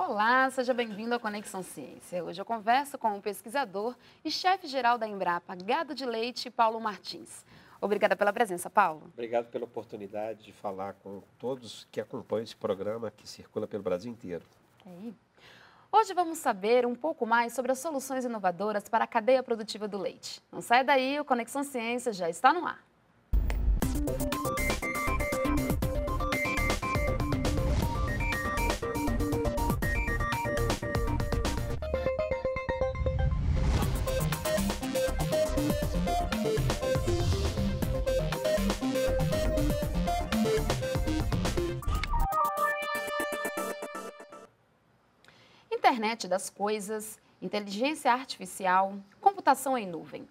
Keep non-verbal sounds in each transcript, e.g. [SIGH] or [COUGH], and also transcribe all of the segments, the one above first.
Olá, seja bem-vindo ao Conexão Ciência. Hoje eu converso com o pesquisador e chefe-geral da Embrapa Gado de Leite, Paulo Martins. Obrigada pela presença, Paulo. Obrigado pela oportunidade de falar com todos que acompanham esse programa que circula pelo Brasil inteiro. É aí. Hoje vamos saber um pouco mais sobre as soluções inovadoras para a cadeia produtiva do leite. Não sai daí, o Conexão Ciência já está no ar. internet das coisas, inteligência artificial, computação em nuvem.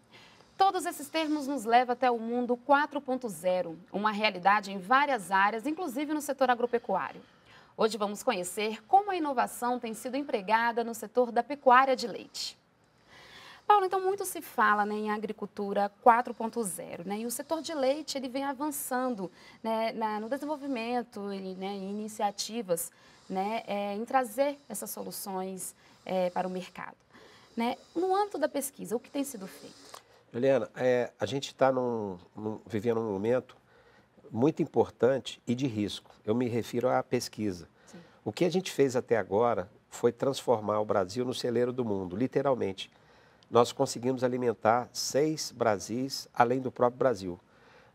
Todos esses termos nos levam até o mundo 4.0, uma realidade em várias áreas, inclusive no setor agropecuário. Hoje vamos conhecer como a inovação tem sido empregada no setor da pecuária de leite. Paulo, então muito se fala né, em agricultura 4.0, né, e o setor de leite ele vem avançando né, na, no desenvolvimento e né, iniciativas né, é, em trazer essas soluções é, para o mercado. Né? No âmbito da pesquisa, o que tem sido feito? Juliana, é, a gente está vivendo um momento muito importante e de risco. Eu me refiro à pesquisa. Sim. O que a gente fez até agora foi transformar o Brasil no celeiro do mundo, literalmente. Nós conseguimos alimentar seis Brasis além do próprio Brasil.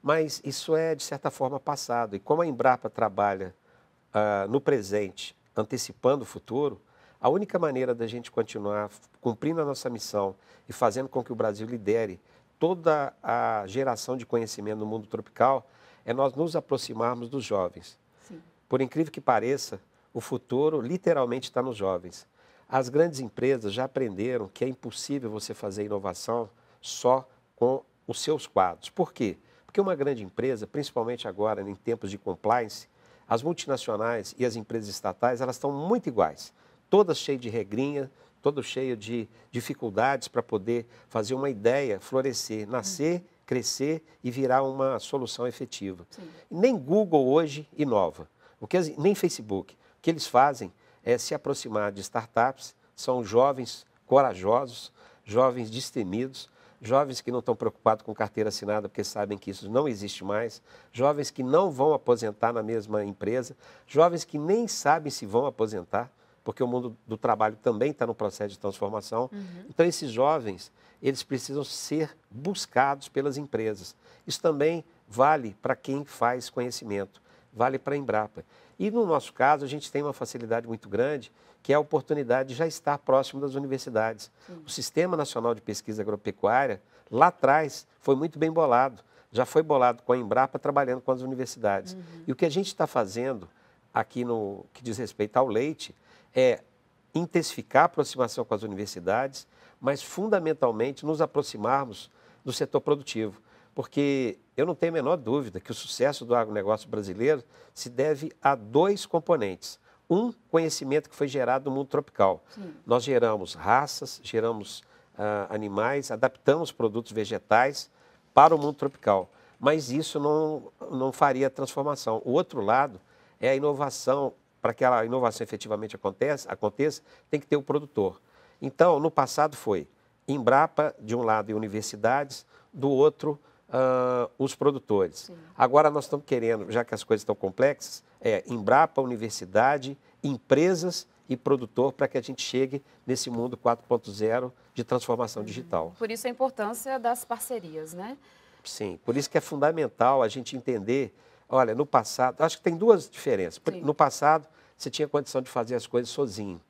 Mas isso é, de certa forma, passado. E como a Embrapa trabalha ah, no presente, antecipando o futuro, a única maneira da gente continuar cumprindo a nossa missão e fazendo com que o Brasil lidere toda a geração de conhecimento no mundo tropical é nós nos aproximarmos dos jovens. Sim. Por incrível que pareça, o futuro literalmente está nos jovens. As grandes empresas já aprenderam que é impossível você fazer inovação só com os seus quadros. Por quê? Porque uma grande empresa, principalmente agora em tempos de compliance, as multinacionais e as empresas estatais, elas estão muito iguais, todas cheias de regrinha, todas cheias de dificuldades para poder fazer uma ideia florescer, hum. nascer, crescer e virar uma solução efetiva. Sim. Nem Google hoje inova, o que, nem Facebook. O que eles fazem é se aproximar de startups, são jovens corajosos, jovens destemidos, jovens que não estão preocupados com carteira assinada porque sabem que isso não existe mais, jovens que não vão aposentar na mesma empresa, jovens que nem sabem se vão aposentar, porque o mundo do trabalho também está no processo de transformação. Uhum. Então, esses jovens, eles precisam ser buscados pelas empresas. Isso também vale para quem faz conhecimento vale para a Embrapa. E no nosso caso, a gente tem uma facilidade muito grande, que é a oportunidade de já estar próximo das universidades. Sim. O Sistema Nacional de Pesquisa Agropecuária, lá atrás, foi muito bem bolado. Já foi bolado com a Embrapa, trabalhando com as universidades. Uhum. E o que a gente está fazendo aqui no que diz respeito ao leite é intensificar a aproximação com as universidades, mas fundamentalmente nos aproximarmos do setor produtivo porque eu não tenho a menor dúvida que o sucesso do agronegócio brasileiro se deve a dois componentes. Um, conhecimento que foi gerado no mundo tropical. Sim. Nós geramos raças, geramos uh, animais, adaptamos produtos vegetais para o mundo tropical. Mas isso não, não faria transformação. O outro lado é a inovação. Para que a inovação efetivamente aconteça, aconteça, tem que ter o produtor. Então, no passado foi Embrapa de um lado e universidades, do outro uh, os produtores. Sim. Agora nós estamos querendo, já que as coisas estão complexas, é Embrapa, universidade, empresas e produtor para que a gente chegue nesse mundo 4.0 de transformação uhum. digital. Por isso a importância das parcerias, né? Sim, por isso que é fundamental a gente entender, olha, no passado, acho que tem duas diferenças. Sim. No passado, você tinha condição de fazer as coisas sozinho.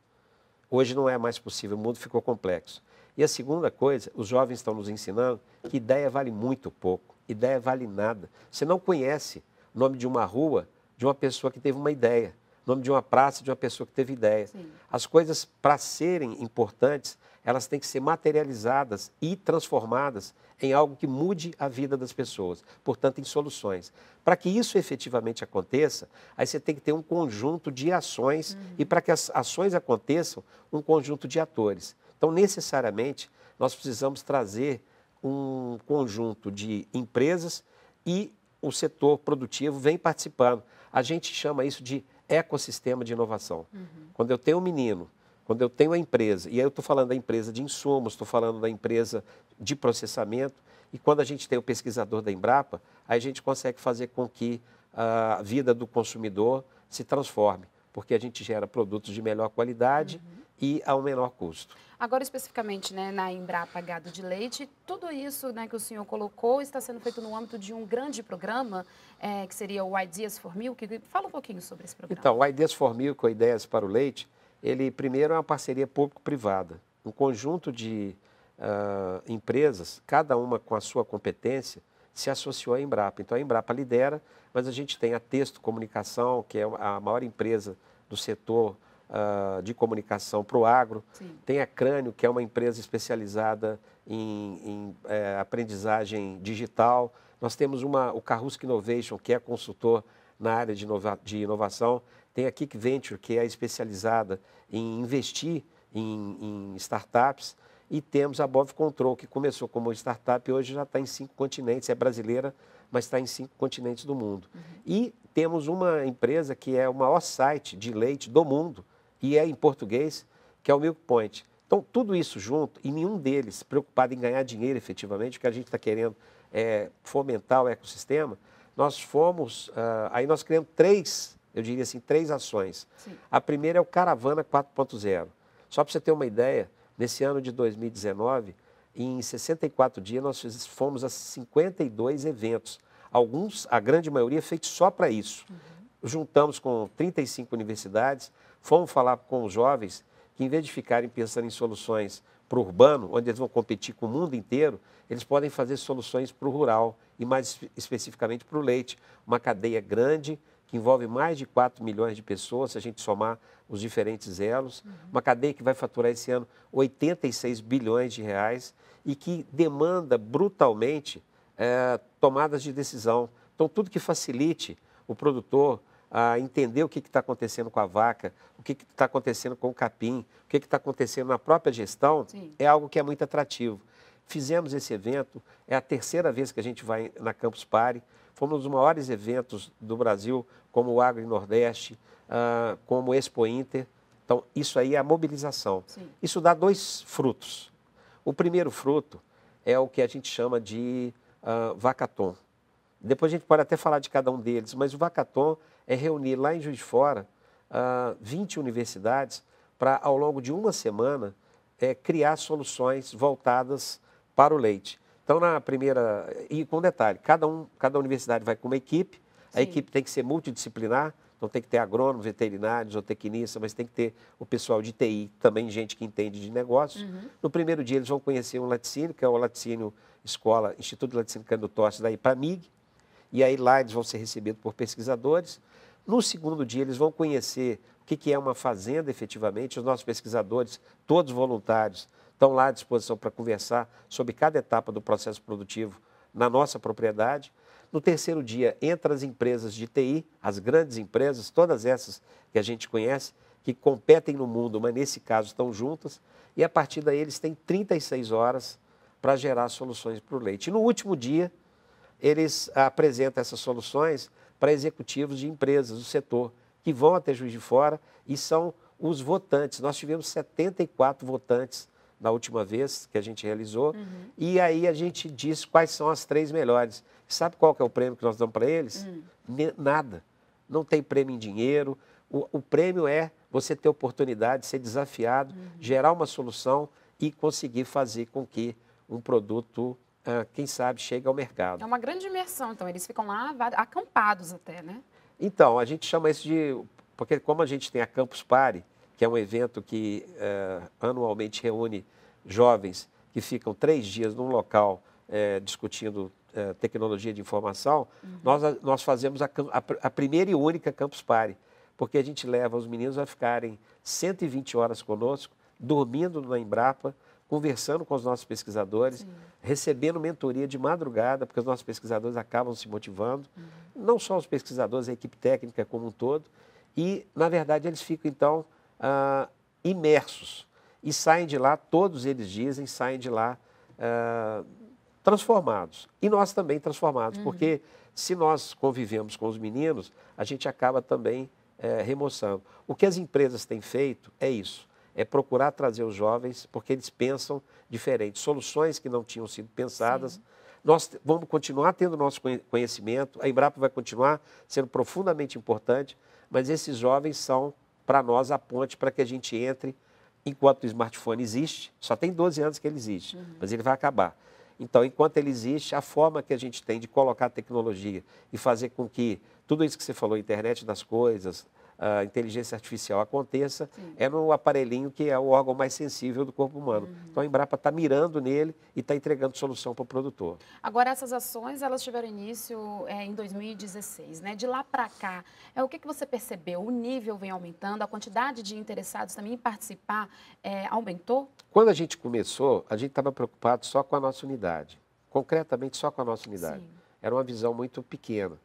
Hoje não é mais possível, o mundo ficou complexo. E a segunda coisa, os jovens estão nos ensinando que ideia vale muito pouco, ideia vale nada. Você não conhece o nome de uma rua de uma pessoa que teve uma ideia, o nome de uma praça de uma pessoa que teve ideia. Sim. As coisas, para serem importantes, elas têm que ser materializadas e transformadas em algo que mude a vida das pessoas, portanto, em soluções. Para que isso efetivamente aconteça, aí você tem que ter um conjunto de ações uhum. e para que as ações aconteçam, um conjunto de atores. Então, necessariamente, nós precisamos trazer um conjunto de empresas e o setor produtivo vem participando. A gente chama isso de ecossistema de inovação. Uhum. Quando eu tenho um menino, quando eu tenho a empresa, e aí eu estou falando da empresa de insumos, estou falando da empresa de processamento, e quando a gente tem o pesquisador da Embrapa, aí a gente consegue fazer com que ah, a vida do consumidor se transforme, porque a gente gera produtos de melhor qualidade uhum. e a um menor custo. Agora, especificamente né, na Embrapa Gado de Leite, tudo isso né, que o senhor colocou está sendo feito no âmbito de um grande programa, é, que seria o Ideas for Milk. Fala um pouquinho sobre esse programa. Então, o Ideas for Milk, ou Ideias para o Leite, ele primeiro é uma parceria público-privada. Um conjunto de uh, empresas, cada uma com a sua competência, se associou à Embrapa. Então, a Embrapa lidera, mas a gente tem a Texto Comunicação, que é a maior empresa do setor uh, de comunicação para o agro. Sim. Tem a Crânio, que é uma empresa especializada em, em eh, aprendizagem digital. Nós temos uma, o Carrusque Innovation, que é consultor na área de, inova de inovação. Tem a Kick Venture, que é especializada em investir em, em startups. E temos a Bov Control, que começou como startup e hoje já está em cinco continentes, é brasileira, mas está em cinco continentes do mundo. Uhum. E temos uma empresa que é o maior site de leite do mundo, e é em português, que é o Milk Point. Então, tudo isso junto, e nenhum deles preocupado em ganhar dinheiro efetivamente, que a gente está querendo é, fomentar o ecossistema, nós fomos, uh, aí nós criamos três, eu diria assim, três ações. Sim. A primeira é o Caravana 4.0. Só para você ter uma ideia, nesse ano de 2019, em 64 dias nós fomos a 52 eventos. Alguns, a grande maioria, feitos só para isso. Uhum. Juntamos com 35 universidades, Fomos falar com os jovens que, em vez de ficarem pensando em soluções para o urbano, onde eles vão competir com o mundo inteiro, eles podem fazer soluções para o rural e, mais especificamente, para o leite. Uma cadeia grande que envolve mais de 4 milhões de pessoas, se a gente somar os diferentes elos. Uhum. Uma cadeia que vai faturar esse ano 86 bilhões de reais e que demanda brutalmente é, tomadas de decisão. Então, tudo que facilite o produtor a entender o que está acontecendo com a vaca, o que está acontecendo com o capim, o que está acontecendo na própria gestão, Sim. é algo que é muito atrativo. Fizemos esse evento, é a terceira vez que a gente vai na Campus Party, fomos um dos maiores eventos do Brasil, como o Agro Nordeste, ah, como o Expo Inter. Então, isso aí é a mobilização. Sim. Isso dá dois frutos. O primeiro fruto é o que a gente chama de ah, Depois a gente pode até falar de cada um deles, mas o vacatom é reunir lá em Juiz de Fora uh, ah, 20 universidades para, ao longo de uma semana, é, criar soluções voltadas para o leite. Então, na primeira. E com detalhe, cada, um, cada universidade vai com uma equipe, Sim. a equipe tem que ser multidisciplinar, então tem que ter agrônomos, veterinários, zootecnista, mas tem que ter o pessoal de TI, também gente que entende de negócios. Uhum. No primeiro dia, eles vão conhecer um laticínio, que é o Laticínio Escola, Instituto de Laticínio Cândido Torres, da IPAMIG. E aí lá eles vão ser recebidos por pesquisadores no segundo dia, eles vão conhecer o que, é uma fazenda efetivamente. Os nossos pesquisadores, todos voluntários, estão lá à disposição para conversar sobre cada etapa do processo produtivo na nossa propriedade. No terceiro dia, entram as empresas de TI, as grandes empresas, todas essas que a gente conhece, que competem no mundo, mas nesse caso estão juntas, e a partir daí eles têm 36 horas para gerar soluções para o leite. E no último dia, eles apresentam essas soluções para executivos de empresas do setor, que vão até Juiz de Fora e são os votantes. Nós tivemos 74 votantes na última vez que a gente realizou, uhum. e aí a gente diz quais são as três melhores. Sabe qual que é o prêmio que nós damos para eles? Uhum. Nada. Não tem prêmio em dinheiro. O, o, prêmio é você ter oportunidade de ser desafiado, uhum. gerar uma solução e conseguir fazer com que um produto ah, quem sabe, chega ao mercado. É uma grande imersão, então, eles ficam lá acampados até, né? Então, a gente chama isso de. Porque, como a gente tem a Campus Party, que é um evento que ah, anualmente reúne jovens que ficam três dias num local eh, discutindo eh, tecnologia de informação, uhum. nós, nós fazemos a, a, a, primeira e única Campus Party, porque a gente leva os meninos a ficarem 120 horas conosco, dormindo na Embrapa, conversando com os nossos pesquisadores, Sim. recebendo mentoria de madrugada, porque os nossos pesquisadores acabam se motivando, uhum. não só os pesquisadores, a equipe técnica como um todo, e, na verdade, eles ficam, então, ah, imersos e saem de lá, todos eles dizem, saem de lá ah, transformados. E nós também transformados, uhum. porque se nós convivemos com os meninos, a gente acaba também é, remoçando. O que as empresas têm feito é isso é procurar trazer os jovens, porque eles pensam diferente, soluções que não tinham sido pensadas. Sim. Nós vamos continuar tendo nosso conhecimento, a Embrapa vai continuar sendo profundamente importante, mas esses jovens são, para nós, a ponte para que a gente entre enquanto o smartphone existe, só tem 12 anos que ele existe, uhum. mas ele vai acabar. Então, enquanto ele existe, a forma que a gente tem de colocar a tecnologia e fazer com que tudo isso que você falou, internet das coisas, a inteligência artificial aconteça, Sim. é no aparelhinho que é o órgão mais sensível do corpo humano. Uhum. Então a Embrapa está mirando nele e está entregando solução para o produtor. Agora, essas ações elas tiveram início é, em 2016, né? De lá para cá, é, o que, que você percebeu? O nível vem aumentando, a quantidade de interessados também em participar é, aumentou? Quando a gente começou, a gente estava preocupado só com a nossa unidade, concretamente só com a nossa unidade. Sim. Era uma visão muito pequena.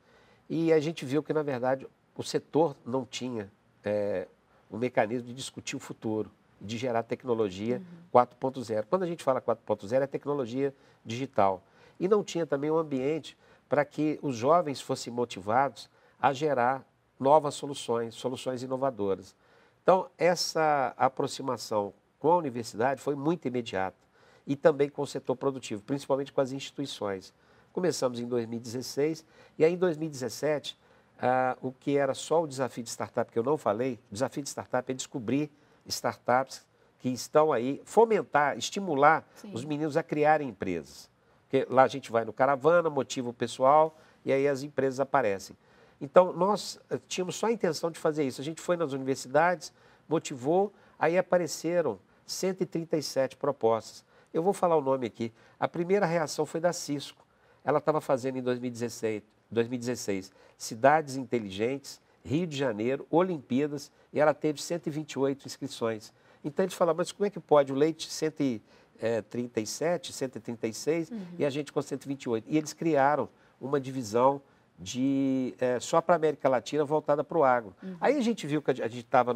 E a gente viu que, na verdade, o setor não tinha é, um mecanismo de discutir o futuro, de gerar tecnologia uhum. 4.0. Quando a gente fala 4.0, é tecnologia digital. E não tinha também um ambiente para que os jovens fossem motivados a gerar novas soluções, soluções inovadoras. Então, essa aproximação com a universidade foi muito imediata e também com o setor produtivo, principalmente com as instituições. Começamos em 2016 e aí em 2017 ah, o que era só o desafio de startup que eu não falei, o desafio de startup é descobrir startups que estão aí, fomentar, estimular Sim. os meninos a criarem empresas. Porque lá a gente vai no caravana, motiva o pessoal e aí as empresas aparecem. Então, nós eh, tínhamos só a intenção de fazer isso. A gente foi nas universidades, motivou, aí apareceram 137 propostas. Eu vou falar o nome aqui. A primeira reação foi da Cisco. Ela estava fazendo em 2016, 2016, Cidades Inteligentes, Rio de Janeiro, Olimpíadas, e ela teve 128 inscrições. Então a gente fala, mas como é que pode? O leite 137, 136 eh, uhum. e a gente com 128. E eles criaram uma divisão de é, só para a América Latina voltada para o agro. Uhum. Aí a gente viu que a gente estava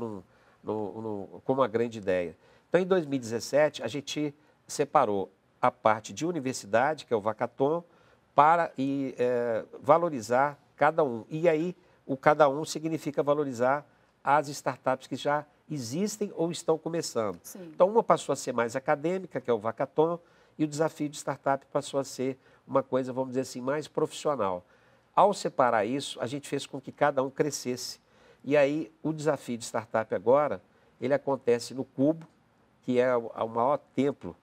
com uma grande ideia. Então, em 2017, a gente separou a parte de universidade, que é o Vacaton, para e, é, valorizar cada um. E aí, o cada um significa valorizar as startups que já existem ou estão começando. Sim. Então, uma passou a ser mais acadêmica, que é o Vacaton, e o desafio de startup passou a ser uma coisa, vamos dizer assim, mais profissional. Ao separar isso, a gente fez com que cada um crescesse. E aí, o desafio de startup agora, ele acontece no Cubo, que é o, maior templo,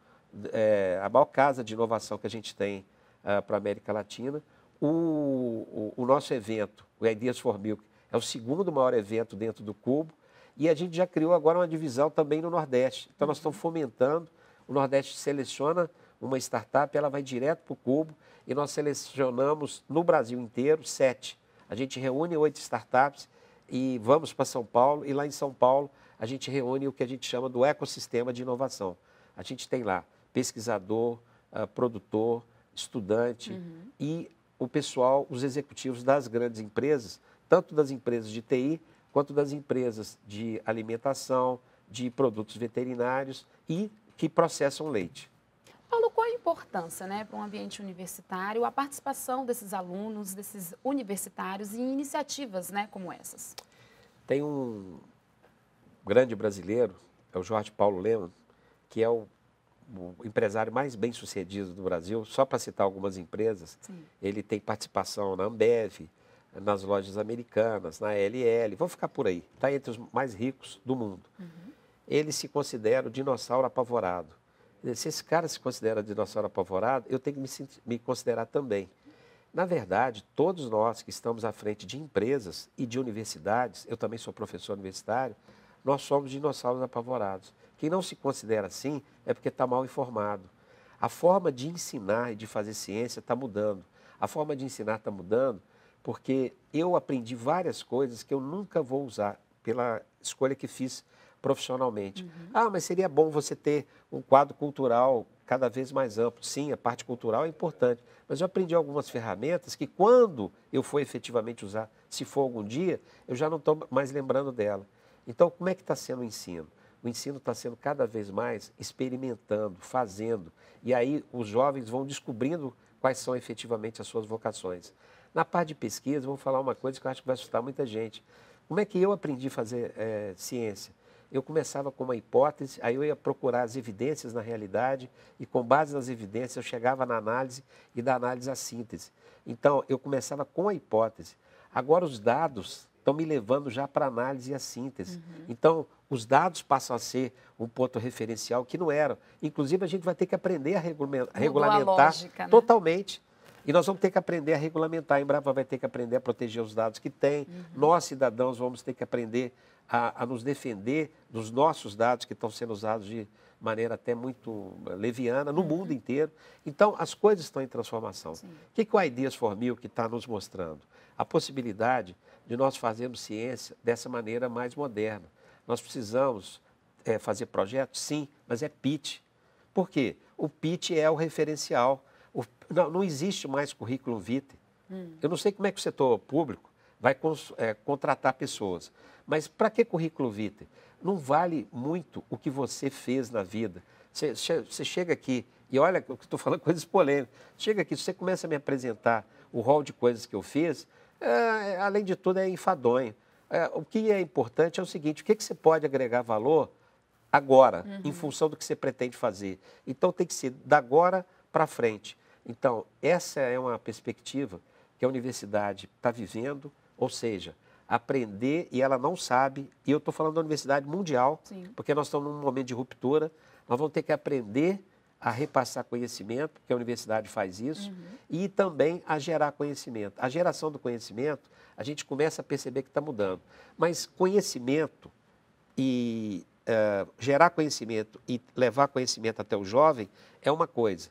é, a maior casa de inovação que a gente tem ah, para a América Latina. O, o, o, nosso evento, o Ideas for Milk, é o segundo maior evento dentro do Cubo e a gente já criou agora uma divisão também no Nordeste. Então, nós estamos fomentando, o Nordeste seleciona uma startup, ela vai direto para o Cubo e nós selecionamos no Brasil inteiro sete. A gente reúne oito startups e vamos para São Paulo e lá em São Paulo a gente reúne o que a gente chama do ecossistema de inovação. A gente tem lá pesquisador, ah, produtor, estudante uhum. e o pessoal, os executivos das grandes empresas, tanto das empresas de TI quanto das empresas de alimentação, de produtos veterinários e que processam leite. Paulo, qual a importância né, para um ambiente universitário a participação desses alunos, desses universitários em iniciativas né, como essas? Tem um grande brasileiro, é o Jorge Paulo Lemos, que é o o empresário mais bem sucedido do Brasil, só para citar algumas empresas, Sim. ele tem participação na Ambev, nas lojas americanas, na LL, Vou ficar por aí, está entre os mais ricos do mundo. Uhum. Ele se considera o dinossauro apavorado. Se esse cara se considera dinossauro apavorado, eu tenho que me, me considerar também. Na verdade, todos nós que estamos à frente de empresas e de universidades, eu também sou professor universitário, nós somos dinossauros apavorados. Quem não se considera assim é porque está mal informado. A forma de ensinar e de fazer ciência está mudando. A forma de ensinar está mudando porque eu aprendi várias coisas que eu nunca vou usar pela escolha que fiz profissionalmente. Uhum. Ah, mas seria bom você ter um quadro cultural cada vez mais amplo. Sim, a parte cultural é importante, mas eu aprendi algumas ferramentas que quando eu for efetivamente usar, se for algum dia, eu já não estou mais lembrando dela. Então, como é que está sendo o ensino? o ensino está sendo cada vez mais experimentando, fazendo. E aí os jovens vão descobrindo quais são efetivamente as suas vocações. Na parte de pesquisa, vou falar uma coisa que eu acho que vai assustar muita gente. Como é que eu aprendi a fazer é, ciência? Eu começava com uma hipótese, aí eu ia procurar as evidências na realidade, e com base nas evidências eu chegava na análise e da análise à síntese. Então, eu começava com a hipótese. Agora, os dados estão me levando já para a análise e a síntese. Uhum. Então, os dados passam a ser um ponto referencial que não eram. Inclusive, a gente vai ter que aprender a regulamentar, regulamentar lógica, né? totalmente. E nós vamos ter que aprender a regulamentar. A Embrapa vai ter que aprender a proteger os dados que tem. Uhum. Nós, cidadãos, vamos ter que aprender a, a, nos defender dos nossos dados que estão sendo usados de maneira até muito eh, leviana no uhum. mundo inteiro. Então, as coisas estão em transformação. Sim. O que, que o IDEAS for Mil que está nos mostrando? A possibilidade de nós fazermos ciência dessa maneira mais moderna. Nós precisamos é, fazer projetos? Sim, mas é PIT. Por quê? O PIT é o referencial. O, não, não, existe mais currículo vitae. Hum. Eu não sei como é que o setor público vai cons, é, contratar pessoas, mas para que currículo vitae? Não vale muito o que você fez na vida. Você, chega aqui e olha, eu estou falando [LAUGHS] coisas polêmicas. Chega aqui, você começa a me apresentar o rol de coisas que eu fiz, é, é, além de tudo, é enfadonho. É, o que é importante é o seguinte: o que, que você pode agregar valor agora, uhum. em função do que você pretende fazer? Então tem que ser da agora para frente. Então, essa é uma perspectiva que a universidade está vivendo, ou seja, aprender e ela não sabe, e eu estou falando da universidade mundial, Sim. porque nós estamos num momento de ruptura, nós vamos ter que aprender a repassar conhecimento, que a universidade faz isso, uhum. e também a gerar conhecimento. A geração do conhecimento, a gente começa a perceber que está mudando. Mas conhecimento e uh, gerar conhecimento e levar conhecimento até o jovem é uma coisa.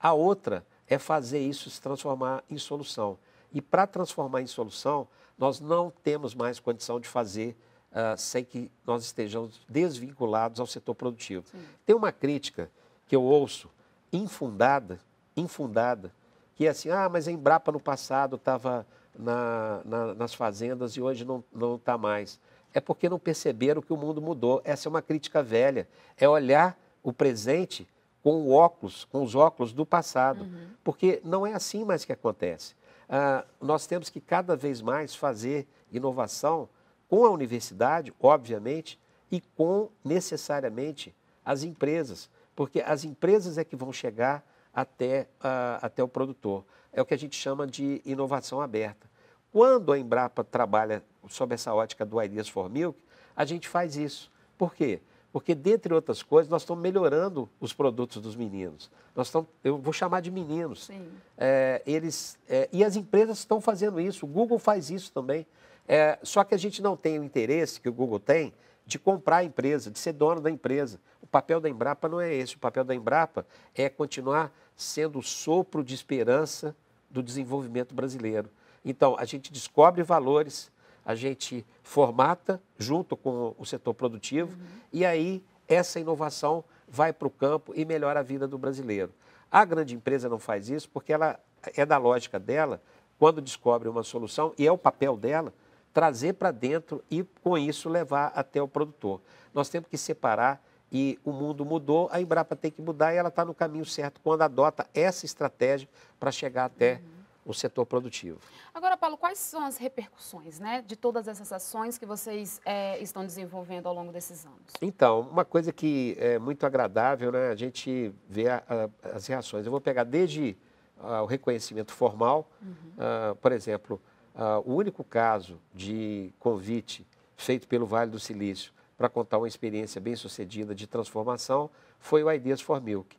A outra é fazer isso se transformar em solução. E para transformar em solução, nós não temos mais condição de fazer uh, sem que nós estejamos desvinculados ao setor produtivo. Sim. Tem uma crítica que eu ouço infundada, infundada, que é assim, ah, mas a Embrapa no passado estava na, na, nas fazendas e hoje não está mais. É porque não perceberam que o mundo mudou. Essa é uma crítica velha. É olhar o presente com o óculos, com os óculos do passado. Uhum. Porque não é assim mais que acontece. Ah, nós temos que cada vez mais fazer inovação com a universidade, obviamente, e com necessariamente as empresas porque as empresas é que vão chegar até, ah, até o produtor. É o que a gente chama de inovação aberta. Quando a Embrapa trabalha sob essa ótica do Ideas for Milk, a gente faz isso. Por quê? Porque, dentre outras coisas, nós estamos melhorando os produtos dos meninos. Nós estamos, eu vou chamar de meninos. É, eles, é, e as empresas estão fazendo isso, o Google faz isso também. É, só que a gente não tem o interesse que o Google tem de comprar a empresa, de ser dono da empresa papel da Embrapa não é esse. O papel da Embrapa é continuar sendo o sopro de esperança do desenvolvimento brasileiro. Então, a gente descobre valores, a gente formata junto com o setor produtivo uhum. e aí essa inovação vai para o campo e melhora a vida do brasileiro. A grande empresa não faz isso porque ela é da lógica dela, quando descobre uma solução, e é o papel dela, trazer para dentro e, com isso, levar até o produtor. Nós temos que separar e o mundo mudou, a Embrapa tem que mudar e ela está no caminho certo quando adota essa estratégia para chegar até uhum. o setor produtivo. Agora, Paulo, quais são as repercussões né, de todas essas ações que vocês é, estão desenvolvendo ao longo desses anos? Então, uma coisa que é muito agradável, né, a gente vê a, a, as reações. Eu vou pegar desde a, ah, o reconhecimento formal, uhum. Ah, por exemplo, ah, o único caso de convite feito pelo Vale do Silício para contar uma experiência bem sucedida de transformação foi o Ideas for Milk.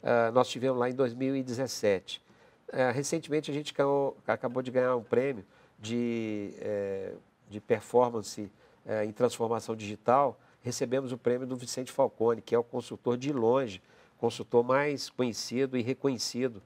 Uh, nós tivemos lá em 2017. Uh, ah, recentemente a gente ganhou, acabou de ganhar um prêmio de, eh, de performance eh, em transformação digital. Recebemos o prêmio do Vicente Falcone, que é o consultor de longe, consultor mais conhecido e reconhecido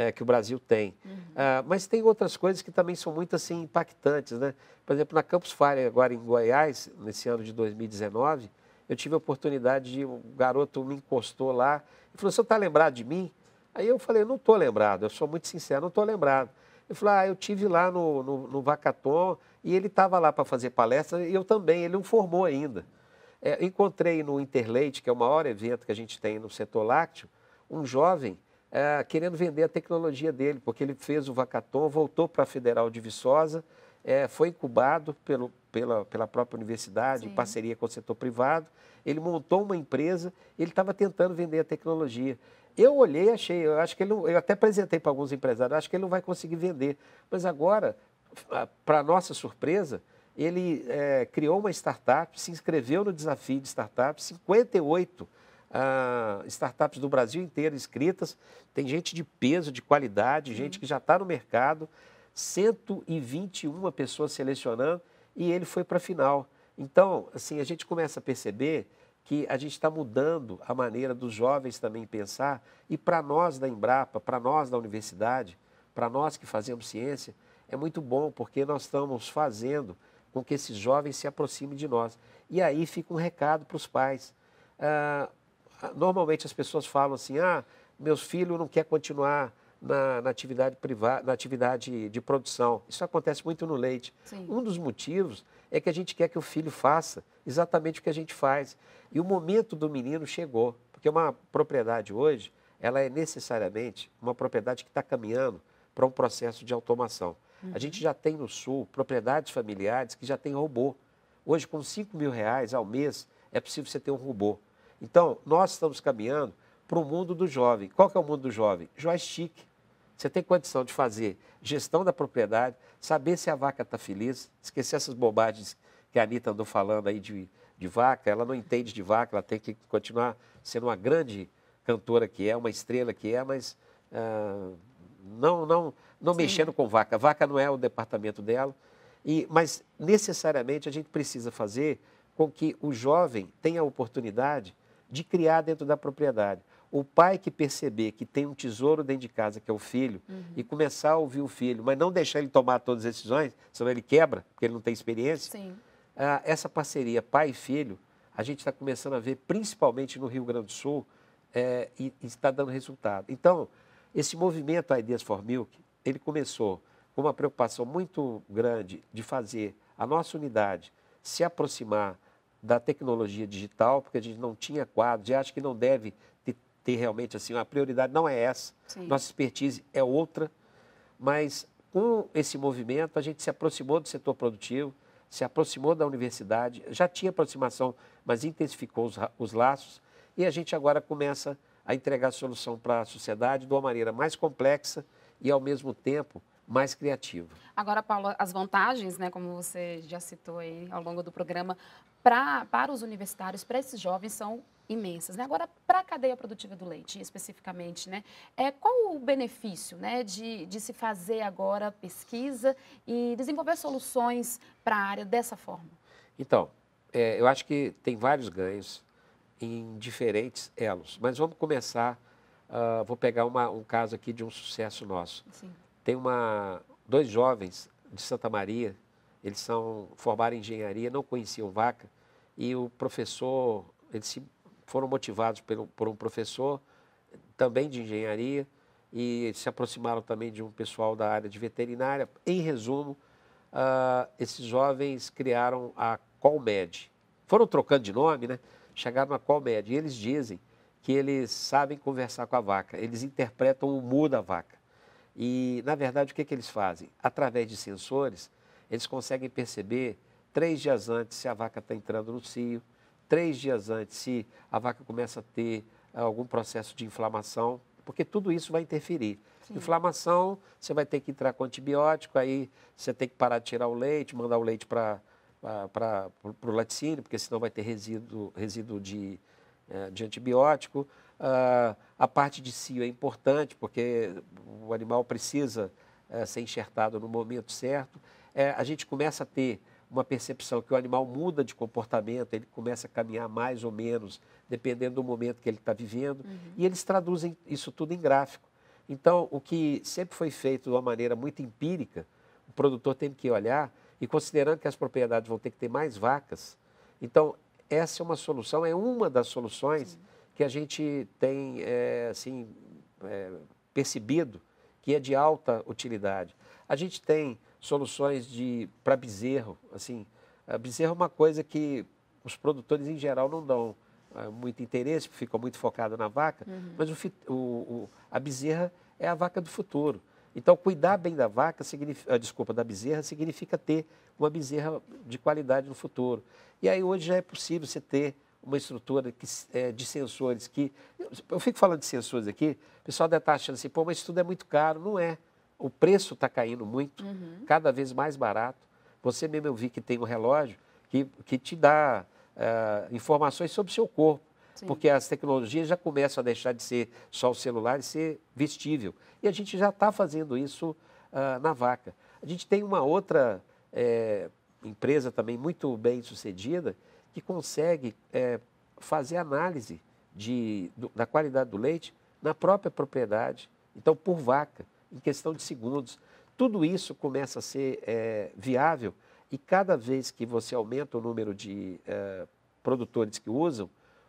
é, que o Brasil tem. Uhum. Ah, mas tem outras coisas que também são muito assim, impactantes. Né? Por exemplo, na Campus Fire, agora em Goiás, nesse ano de 2019, eu tive a oportunidade de um garoto me encostou lá e falou: "Você está lembrado de mim?" Aí eu falei: "Não estou lembrado. Eu sou muito sincero, não estou lembrado." Ele falou: "Ah, eu tive lá no, no, no Vacaton e ele estava lá para fazer palestra e eu também. Ele não formou ainda." É, encontrei no Interleite, que é o maior evento que a gente tem no setor lácteo, um jovem é, querendo vender a tecnologia dele, porque ele fez o Vacaton, voltou para a Federal de Viçosa, é, foi incubado pelo, pela, pela própria universidade, Sim. em parceria com o setor privado. Ele montou uma empresa, ele estava tentando vender a tecnologia. Eu olhei, achei, eu acho que ele eu até apresentei para alguns empresários, acho que ele não vai conseguir vender. Mas agora, para nossa surpresa, ele é, criou uma startup, se inscreveu no desafio de startup, 58 ah, startups do Brasil inteiro inscritas, tem gente de peso, de qualidade, Sim. gente uhum. que já está no mercado, 121 pessoas selecionando e ele foi para a final. Então, assim, a gente começa a perceber que a gente está mudando a maneira dos jovens também pensar e para nós da Embrapa, para nós da universidade, para nós que fazemos ciência, é muito bom porque nós estamos fazendo com que esses jovens se aproximem de nós. E aí fica um recado para os pais. Ah, normalmente as pessoas falam assim: ah, meus filhos não quer continuar na, na, atividade privada, na atividade de produção. Isso acontece muito no leite. Sim. Um dos motivos é que a gente quer que o filho faça exatamente o que a gente faz. E o momento do menino chegou, porque uma propriedade hoje, ela é necessariamente uma propriedade que está caminhando para um processo de automação. Uhum. A gente já tem no Sul propriedades familiares que já tem robô. Hoje, com 5 mil reais ao mês, é possível você ter um robô. Então, nós estamos caminhando para o mundo do jovem. Qual que é o mundo do jovem? Joystick. Você tem condição de fazer gestão da propriedade, saber se a vaca está feliz, esquecer essas bobagens que a Anitta andou falando aí de, de vaca. Ela não entende de vaca, ela tem que continuar sendo uma grande cantora que é, uma estrela que é, mas ah, não, não, não mexendo com vaca. Vaca não é o departamento dela. E, mas necessariamente a gente precisa fazer com que o jovem tenha a oportunidade de criar dentro da propriedade. O pai que perceber que tem um tesouro dentro de casa, que é o filho, uhum. e começar a ouvir o filho, mas não deixar ele tomar todas as decisões, senão ele quebra, porque ele não tem experiência. Sim. Ah, essa parceria pai e filho, a gente está começando a ver, principalmente no Rio Grande do Sul, é, e, e está dando resultado. Então, esse movimento Ideas for Milk, ele começou com uma preocupação muito grande de fazer a nossa unidade se aproximar da tecnologia digital, porque a gente não tinha quadros, e acho que não deve ter, ter realmente assim, a prioridade não é essa, Sim. nossa expertise é outra, mas com esse movimento a gente se aproximou do setor produtivo, se aproximou da universidade, já tinha aproximação, mas intensificou os, os laços, e a gente agora começa a entregar solução para a sociedade de uma maneira mais complexa e, ao mesmo tempo, mais criativa. Agora, Paulo, as vantagens, né, como você já citou aí ao longo do programa, pra, para os universitários, para esses jovens, são imensas. Né? Agora, para a cadeia produtiva do leite, especificamente, né? é, qual o benefício né, de, de se fazer agora pesquisa e desenvolver soluções para a área dessa forma? Então, é, eu acho que tem vários ganhos em diferentes elos, mas vamos começar. Uh, vou pegar uma, um caso aqui de um sucesso nosso. Sim. Tem uma, dois jovens de Santa Maria, eles são formaram em engenharia, não conheciam vaca, e o professor, eles se, foram motivados pelo, por um professor também de engenharia e se aproximaram também de um pessoal da área de veterinária. Em resumo, uh, esses jovens criaram a Colmed. Foram trocando de nome, né? Chegaram a Colmed e eles dizem que eles sabem conversar com a vaca, eles interpretam o mu da vaca. E, na verdade, o que, que eles fazem? Através de sensores, eles conseguem perceber três dias antes se a vaca está entrando no cio, três dias antes se a vaca começa a ter eh, algum processo de inflamação, porque tudo isso vai interferir. Sim. Inflamação, você vai ter que entrar com antibiótico, aí você tem que parar de tirar o leite, mandar o leite para o laticínio, porque senão vai ter resíduo, resíduo de, eh, de antibiótico. Uh, a parte de cio é importante, porque o animal precisa uh, ser enxertado no momento certo. É, a gente começa a ter uma percepção que o animal muda de comportamento, ele começa a caminhar mais ou menos, dependendo do momento que ele está vivendo, uhum. e eles traduzem isso tudo em gráfico. Então, o que sempre foi feito de uma maneira muito empírica, o produtor tem que olhar e considerando que as propriedades vão ter que ter mais vacas, então essa é uma solução, é uma das soluções Sim que a gente tem é, assim, é, percebido que é de alta utilidade. A gente tem soluções de para bezerro, assim, bezerro é uma coisa que os produtores em geral não dão é, muito interesse, ficam muito focados na vaca, uhum. mas o, o, a bezerra é a vaca do futuro. Então, cuidar bem da vaca, ah, desculpa, da bezerra, significa ter uma bezerra de qualidade no futuro. E aí hoje já é possível você ter uma estrutura que, é, de sensores que. Eu fico falando de sensores aqui, o pessoal deve estar tá achando assim, pô, mas tudo é muito caro. Não é. O preço está caindo muito, uhum. cada vez mais barato. Você mesmo eu vi que tem um relógio que, que te dá uh, informações sobre o seu corpo. Sim. Porque as tecnologias já começam a deixar de ser só o celular e ser vestível. E a gente já está fazendo isso uh, na vaca. A gente tem uma outra é, empresa também muito bem sucedida, que consegue é, fazer análise de, do, da qualidade do leite na própria propriedade, então por vaca, em questão de segundos. Tudo isso começa a ser é, viável e cada vez que você aumenta o número de é, produtores que usam,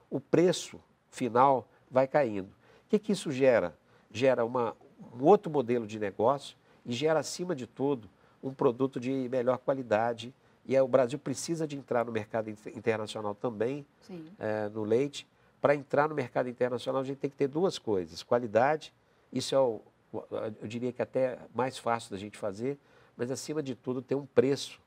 o preço final vai caindo. O que, que isso gera? Gera uma, um outro modelo de negócio e gera, acima de tudo, um produto de melhor qualidade e o Brasil precisa de entrar no mercado internacional também, é, no leite. Para entrar no mercado internacional, a gente tem que ter duas coisas. Qualidade, isso é, o, eu diria que até mais fácil da gente fazer, mas acima de tudo, ter um preço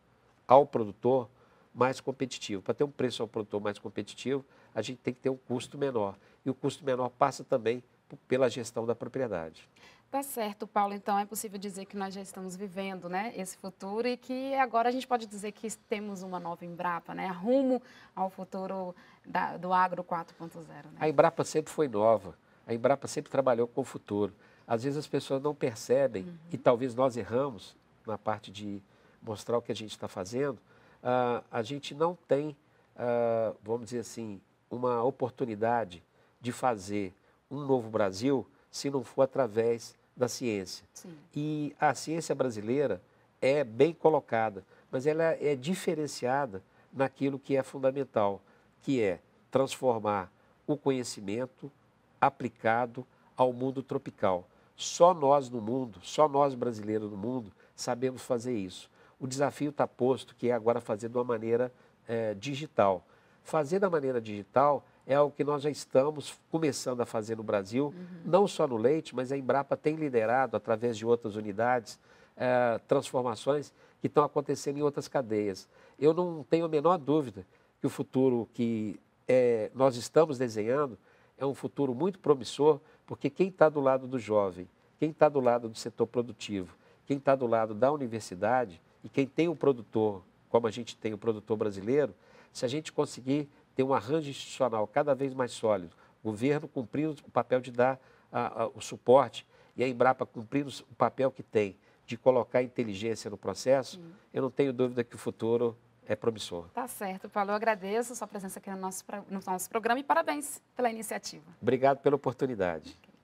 ao produtor mais competitivo. Para ter um preço ao produtor mais competitivo, a gente tem que ter um custo menor. E o custo menor passa também pela gestão da propriedade. Tá certo, Paulo. Então é possível dizer que nós já estamos vivendo, né, esse futuro e que agora a gente pode dizer que temos uma nova Embrapa, né, rumo ao futuro da, do agro 4.0. Né? A Embrapa sempre foi nova. A Embrapa sempre trabalhou com o futuro. Às vezes as pessoas não percebem uhum. e talvez nós erramos na parte de mostrar o que a gente está fazendo. Uh, a gente não tem, uh, vamos dizer assim, uma oportunidade de fazer um novo Brasil se não for através da ciência. Sim. E a ciência brasileira é bem colocada, mas ela é diferenciada naquilo que é fundamental, que é transformar o conhecimento aplicado ao mundo tropical. Só nós no mundo, só nós brasileiros no mundo, sabemos fazer isso. O desafio está posto, que é agora fazer de uma maneira é, digital. Fazer da maneira digital é o que nós já estamos começando a fazer no Brasil, uhum. não só no leite, mas a Embrapa tem liderado, através de outras unidades, eh, transformações que estão acontecendo em outras cadeias. Eu não tenho a menor dúvida que o futuro que eh, nós estamos desenhando é um futuro muito promissor, porque quem está do lado do jovem, quem está do lado do setor produtivo, quem está do lado da universidade e quem tem o um produtor, como a gente tem o produtor brasileiro, se a gente conseguir tem um arranjo institucional cada vez mais sólido, o governo cumprindo o papel de dar a, a, o suporte e a Embrapa cumprindo o papel que tem de colocar inteligência no processo, hum. eu não tenho dúvida que o futuro é promissor. Tá certo, Paulo. Eu agradeço a sua presença aqui no nosso, no nosso programa e parabéns pela iniciativa. Obrigado pela oportunidade. Okay.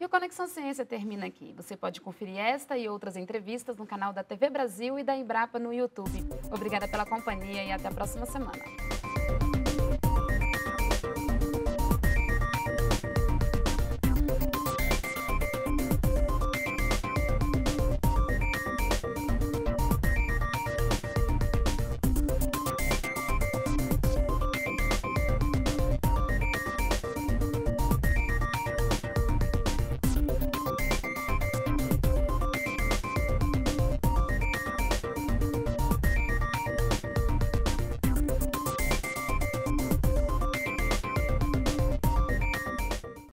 E o Conexão Ciência termina aqui. Você pode conferir esta e outras entrevistas no canal da TV Brasil e da Embrapa no YouTube. Obrigada pela companhia e até a próxima semana.